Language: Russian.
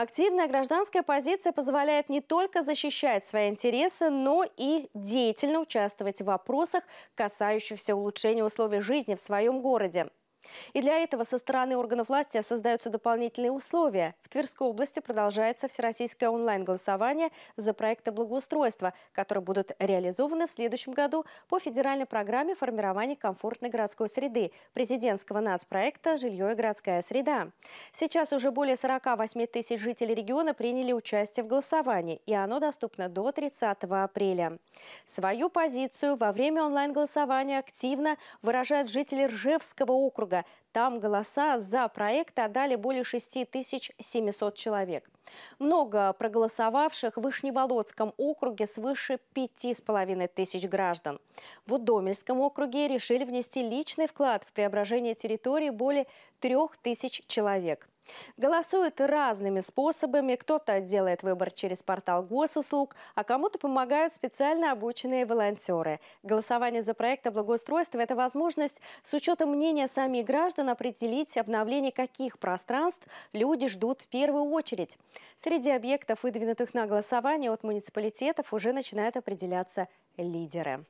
Активная гражданская позиция позволяет не только защищать свои интересы, но и деятельно участвовать в вопросах, касающихся улучшения условий жизни в своем городе. И для этого со стороны органов власти создаются дополнительные условия. В Тверской области продолжается всероссийское онлайн-голосование за проекты благоустройства, которые будут реализованы в следующем году по федеральной программе формирования комфортной городской среды президентского нацпроекта «Жилье и городская среда». Сейчас уже более 48 тысяч жителей региона приняли участие в голосовании, и оно доступно до 30 апреля. Свою позицию во время онлайн-голосования активно выражают жители Ржевского округа, Петербурга. Там голоса за проект отдали более 6700 человек. Много проголосовавших в Вышневолодском округе свыше 5,5 тысяч граждан. В Удомельском округе решили внести личный вклад в преображение территории более 3000 человек. Голосуют разными способами. Кто-то делает выбор через портал госуслуг, а кому-то помогают специально обученные волонтеры. Голосование за проекты благоустройства – это возможность с учетом мнения самих граждан определить обновление каких пространств люди ждут в первую очередь. Среди объектов, выдвинутых на голосование от муниципалитетов, уже начинают определяться лидеры.